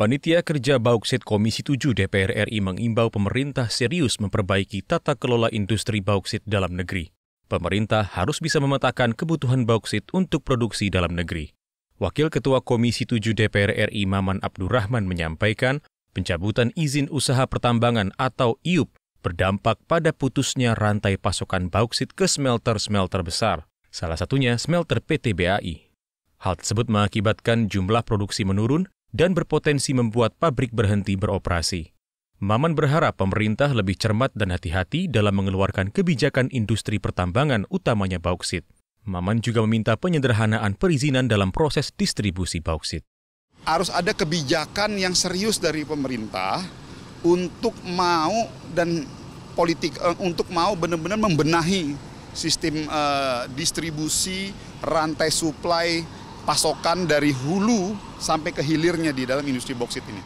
Panitia Kerja Bauksit Komisi 7 DPR RI mengimbau pemerintah serius memperbaiki tata kelola industri bauksit dalam negeri. Pemerintah harus bisa memetakan kebutuhan bauksit untuk produksi dalam negeri. Wakil Ketua Komisi 7 DPR RI Maman Abdurrahman menyampaikan, pencabutan izin usaha pertambangan atau IUP berdampak pada putusnya rantai pasokan bauksit ke smelter-smelter besar, salah satunya smelter PT BAI. Hal tersebut mengakibatkan jumlah produksi menurun dan berpotensi membuat pabrik berhenti beroperasi. Maman berharap pemerintah lebih cermat dan hati-hati dalam mengeluarkan kebijakan industri pertambangan utamanya bauksit. Maman juga meminta penyederhanaan perizinan dalam proses distribusi bauksit. Harus ada kebijakan yang serius dari pemerintah untuk mau dan politik eh, untuk mau benar-benar membenahi sistem uh, distribusi rantai suplai pasokan dari hulu sampai ke hilirnya di dalam industri boksit ini.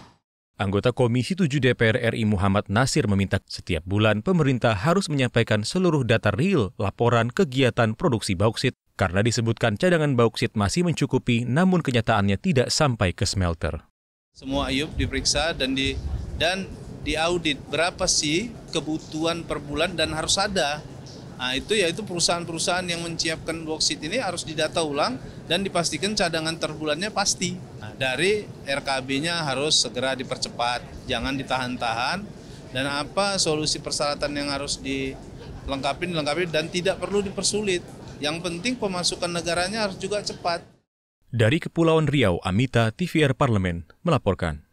Anggota Komisi 7 DPR RI Muhammad Nasir meminta setiap bulan pemerintah harus menyampaikan seluruh data real laporan kegiatan produksi bauksit karena disebutkan cadangan bauksit masih mencukupi namun kenyataannya tidak sampai ke smelter. Semua ayub diperiksa dan di dan diaudit berapa sih kebutuhan per bulan dan harus ada Nah, itu yaitu perusahaan-perusahaan yang menyiapkan boksit ini harus didata ulang dan dipastikan cadangan terbulannya pasti. Nah, dari RKB-nya harus segera dipercepat, jangan ditahan-tahan. Dan apa solusi persyaratan yang harus dilengkapi, dilengkapi dan tidak perlu dipersulit. Yang penting pemasukan negaranya harus juga cepat. Dari Kepulauan Riau, Amita, TVR Parlemen melaporkan.